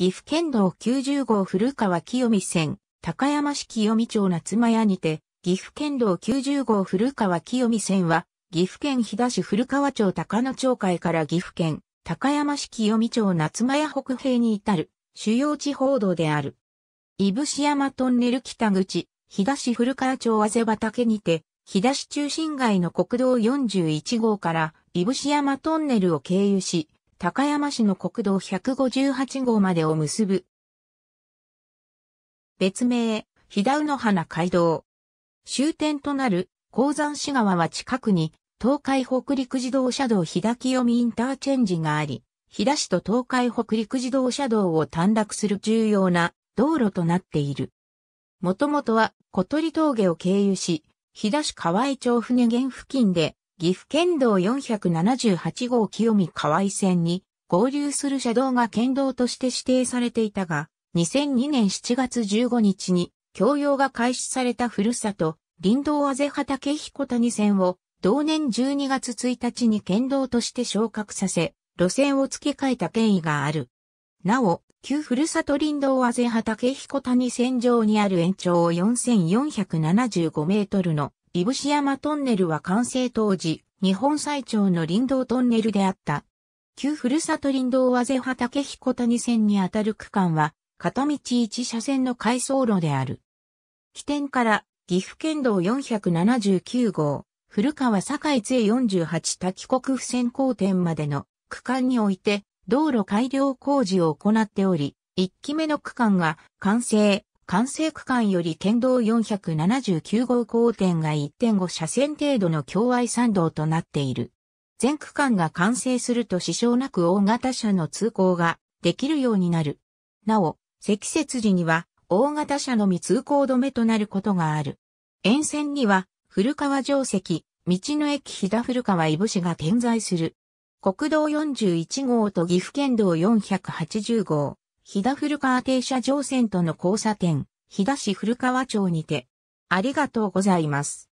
岐阜県道90号古川清美線、高山市清美町夏間屋にて、岐阜県道90号古川清美線は、岐阜県飛騨市古川町高野町会から岐阜県高山市清美町夏間屋北平に至る主要地方道である。伊伏山トンネル北口、飛騨市古川町あぜ畑にて、飛騨市中心街の国道41号から伊伏山トンネルを経由し、高山市の国道158号までを結ぶ。別名、飛騨の花街道。終点となる鉱山市川は近くに東海北陸自動車道飛騨清見インターチェンジがあり、飛騨市と東海北陸自動車道を短絡する重要な道路となっている。もともとは小鳥峠を経由し、飛騨市河合町船源付近で岐阜県道478号清見河合線に合流する車道が県道として指定されていたが、2002年7月15日に供用が開始されたふるさと、林道あぜ畑彦谷線を同年12月1日に県道として昇格させ、路線を付け替えた経緯がある。なお、旧ふるさと林道あぜ畑彦谷線上にある延長を4475メートルのいぶし山トンネルは完成当時、日本最長の林道トンネルであった。旧ふるさと林道和瀬畑彦谷線にあたる区間は、片道1車線の回送路である。起点から岐阜県道479号、古川堺津48滝国府線交点までの区間において道路改良工事を行っており、1期目の区間が完成、完成区間より県道479号交点が1.5車線程度の境外参道となっている。全区間が完成すると支障なく大型車の通行ができるようになる。なお、積雪時には大型車のみ通行止めとなることがある。沿線には古川城跡、道の駅飛田古川いぶしが点在する。国道41号と岐阜県道480号、飛騨古川停車場線との交差点、飛騨市古川町にて、ありがとうございます。